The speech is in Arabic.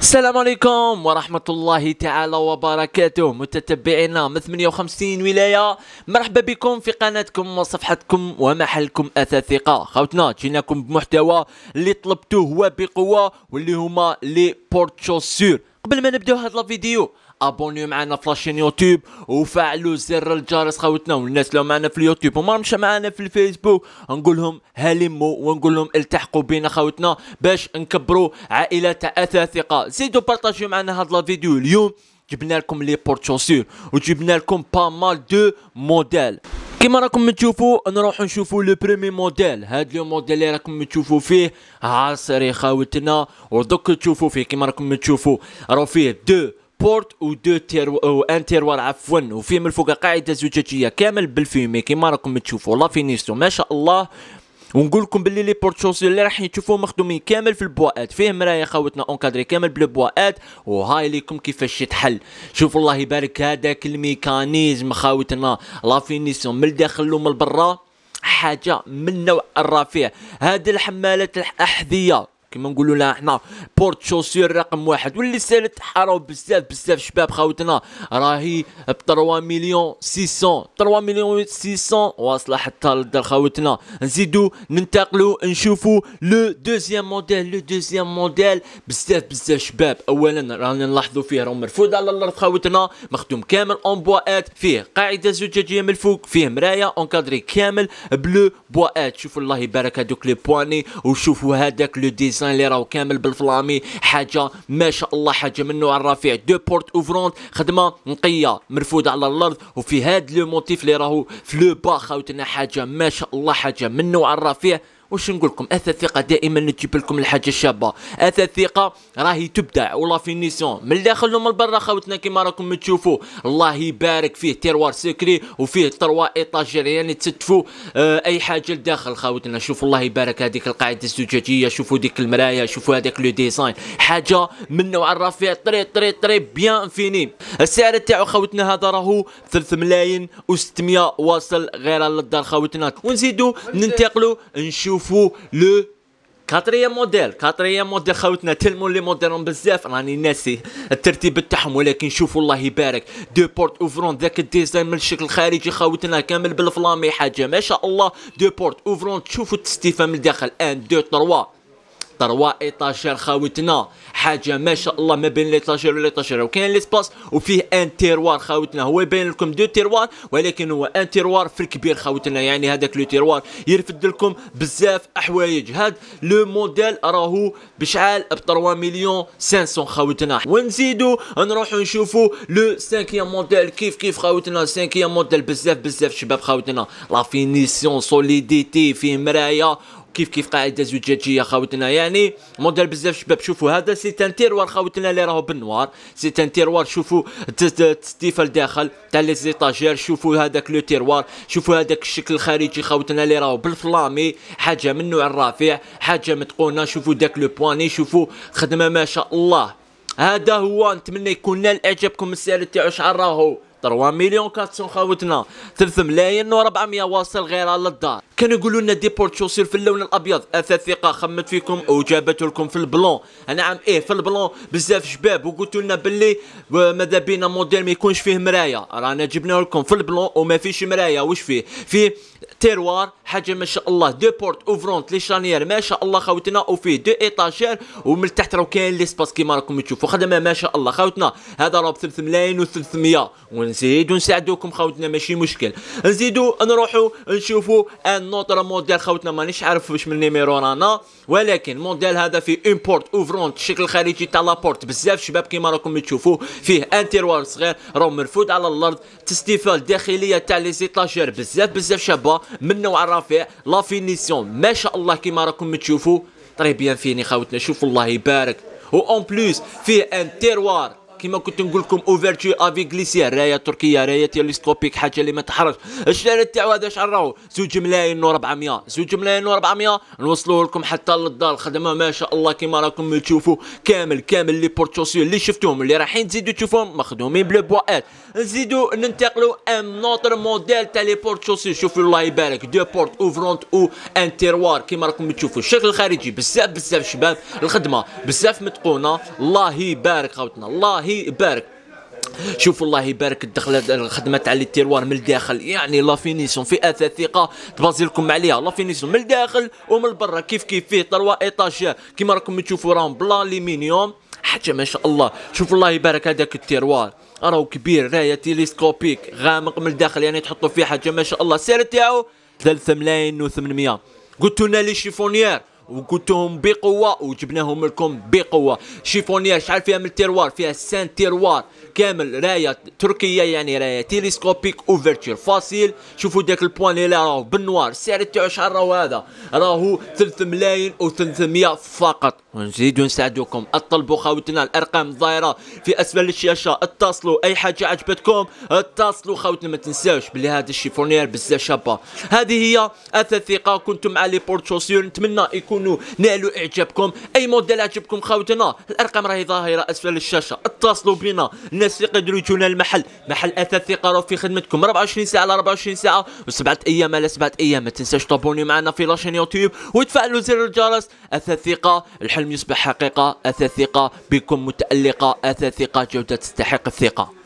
السلام عليكم ورحمة الله تعالى وبركاته متتبعينا من 58 ولاية مرحبا بكم في قناتكم وصفحتكم ومحلكم أثاثقة خوتنا جيناكم بمحتوى اللي طلبتوه هو بقوة واللي هما لي بورتشوسور قبل ما نبداو هاد الفيديو ابونيو معنا في لاشين يوتيوب وفعلوا زر الجرس خوتنا والناس لو معنا في اليوتيوب وما مش معنا في الفيسبوك نقولهم لهم هلموا ونقول لهم التحقوا بينا خوتنا باش نكبروا عائله اثاثقه زيدوا بارطاجيو معنا هاد لا فيديو اليوم جبنا لكم لي بورت وجبنا لكم با مال دو موديل كما راكم تشوفوا نروحوا نشوفوا لو بريمي موديل هاد لو موديل اللي راكم تشوفوا فيه عصري خاوتنا ودوك تشوفوا فيه كما راكم تشوفوا راه فيه دو بورت دو تيرو او ان تيروار عفوا وفيه من فوق قاعده زجاجيه كامل بالفيمي كيما راكم تشوفوا لا فينيسيون ما شاء الله ونقول لكم باللي لي بورت شوسي اللي راح تشوفوه مخدومين كامل في البواءات فيه مرايا خاوتنا اونكادري كامل بالبواءات وهاي ليكم كيفاش يتحل شوفوا الله يبارك هذاك الميكانيزم خاوتنا لا فينيسيون من الداخل ومن برا حاجه من نوع الرفيع هذه الحمالات الاحذيه كما نقولوا لها حنا بورت شوسير رقم واحد واللي سالت حراو بزاف بزاف شباب خاوتنا راهي ب 3 مليون 600 3 مليون 600 واصله حتى للدار خاوتنا نزيدو ننتقلوا نشوفوا لو دوزيام موديل لو دوزيام موديل بزاف بزاف شباب اولا رانا نلاحظوا فيه راه مرفود على الارض خاوتنا مخدوم كامل اون ات فيه قاعده زجاجيه من الفوق فيه مرايه اون كادري كامل بلو ات شوفوا الله يبارك هذوك لي بواني وشوفوا هذاك لو ديزاين الانسان اللي راهو كامل بالفلامي حاجه ما شاء الله حاجه من نوع الرفيع دو بورت اوفرونت خدمه نقيه مرفوده على الارض وفي هاد لو موتيف اللي راهو في لو با خاوتنا حاجه ما شاء الله حاجه من نوع الرفيع واش نقول لكم اثاث الثقه دائما نجيب لكم الحاجه الشابه اثاث الثقه راهي تبدع ولا فينيسيون من داخل من برا خوتنا كيما راكم تشوفوا الله يبارك فيه تيروار سكري وفيه تروا ايطاجير يعني تستفوا اه اي حاجه لداخل خوتنا شوفوا الله يبارك هذيك القاعده الزجاجيه شوفوا ديك المرايه شوفوا هذاك لو ديزاين حاجه من نوع الرفيع طري طري طري بيان فيني السعر تاعو خوتنا هذا راهو 3 ملايين و600 واصل غير للدار خوتنا ونزيدوا ننتقلوا نشوف نشوفوا لو كاتريام موديل كاتريام موديل خوتنا تلمو لي موديل بزاف راني ناسي الترتيب تاعهم ولكن شوفوا الله يبارك دو بورت اوفرون ذاك الديزاين من الشكل الخارجي خوتنا كامل بالفلامي حاجه ما شاء الله دو بورت اوفرون تشوفوا التستيفه من الداخل ان دو 3 تروا ايطاجير خاوتنا حاجه ما شاء الله ما بين ليطاجير وليطاجير وكاين ليسباس وفيه ان تيروار خاوتنا هو يبين لكم دو تيروار ولكن هو ان تيروار في الكبير خاوتنا يعني هذاك لو تيروار يرفد لكم بزاف حوايج هاد لو موديل راهو بشعال ب 3 مليون 500 خاوتنا ونزيدو نروحو نشوفو لو 5 موديل كيف كيف خاوتنا 5 موديل بزاف بزاف شباب خاوتنا لا فينيسيون سوليديتي فيه مرايه كيف كيف قاعده زجاجيه خاوتنا يعني موديل بزاف شباب شوفوا هذا سي ان تيروار خاوتنا اللي راهو بالنوار سي ان تيروار شوفوا تستيفا لداخل تاع لي زيطاجير شوفوا هذاك لو تيروار شوفوا هذاك الشكل الخارجي خاوتنا اللي راهو بالفلامي حاجه من النوع الرفيع حاجه متقونه شوفوا داك لو بواني شوفوا خدمه ما شاء الله هذا هو نتمنى يكون نال اعجابكم السعر تاعو شعر راهو 3 مليون 400 خاوتنا 3 ملايين و400 واصل غير على الدار كانوا يقولوا لنا ديبورتشوسيل في اللون الابيض اثاث ثقه خمت فيكم وجابت لكم في البلون نعم ايه في البلون بزاف شباب وقلتوا لنا باللي ماذا بينا موديل ما يكونش فيه مرايه رانا جبناه لكم في البلون وما فيش مرايه واش فيه فيه تيروار حاجه ما شاء الله دو بورت اوفرونت لي شانيير ما شاء الله خاوتنا وفيه دو ايطاجير ومن تحت راه كاين لي سباس كيما راكم تشوفوا خدمه ما شاء الله خاوتنا هذا راه ب 3 ملايين و300 ونزيدو نساعدوكم خاوتنا ماشي مشكل نزيدو نروحو نشوفوا ان نوتر موديل خاوتنا مانيش عارف واش من نيميرو رانا ولكن موديل هذا فيه اون بورت اوفرونت الشكل الخارجي تاع لابورت بزاف شباب كيما راكم تشوفوا فيه ان تيروار صغير راه مرفود على الارض تستيفال داخليه تاع لي زيطاجير بزاف بزاف شابه من نوع رفيع لا فينيسيون ما شاء الله كيما راكم تشوفوا طري بيان فيني خاوتنا شوفوا الله يبارك و اون بلوس فيه ان تيروار كيما كنت نقول لكم اوفرتي افي غليسيا رايه تركيه رايه تيليسكوبيك حاجه اللي ما تحرش الشارع تاعو هذا شحال راهو زوج ملايين و400 زوج ملايين و400 نوصلوه لكم حتى للدار الخدمه ما شاء الله كيما راكم تشوفوا كامل كامل لي بورتوسيو اللي شفتوهم اللي رايحين تزيدوا تشوفوهم مخدومين بلو بوات نزيدوا ننتقلوا ام نوتر موديل تاع لي بورتوسيو شوفوا الله يبارك دو بورت اوفرونت او ان تيروار كيما راكم تشوفوا الشكل الخارجي بزاف بزاف شباب الخدمه بزاف متقونه الله يبارك خوتنا الله يبارك شوف الله يبارك الدخلة الخدمة تاع لي تيروار من الداخل يعني لا فينيسيون اثاث ثقة تبازي لكم عليها لا فينيسيون من الداخل ومن برا كيف كيف فيه تروا ايطاج كيما راكم تشوفوا راهم بلا ليمينيوم حاجة ما شاء الله شوف الله يبارك هذاك التيروار راهو كبير راية تيليسكوبيك غامق من الداخل يعني تحطوا فيه حاجة ما شاء الله السعر تاعو 3 ملايين و800 قلتوا لنا لي شيفونيير وقلتهم بقوه وجبناهم لكم بقوه شيفونيه شحال فيها من التيروار فيها سان تيروار كامل رايه تركيه يعني رايه تيليسكوبيك اوفرتشر فاصيل شوفوا داك البوان اللي راهو بالنوار السعر تاعو شحال راهو هذا راهو 3 ملايين و300 فقط ونزيدو نساعدوكم اطلبوا خاوتنا الارقام الظاهره في اسفل الشاشه اتصلوا اي حاجه عجبتكم اتصلوا خاوتنا ما تنساوش بلي هذا الشيفونير بزاف شابه هذه هي اثاث ثقه كنتم مع لي بورتشوسيون نتمنى يكون كونوا نالوا اعجابكم اي موديل عجبكم خاوتنا الارقام راهي ظاهره اسفل الشاشه اتصلوا بنا الناس اللي قدروا يجونا المحل محل اثاث ثقه في خدمتكم 24 ساعه على 24 ساعه وسبعه ايام على سبعه ايام ما تنساش تابوني معنا في لاشين يوتيوب وتفعلوا زر الجرس اثاث ثقه الحلم يصبح حقيقه اثاث ثقه بكم متالقه اثاث ثقه جوده تستحق الثقه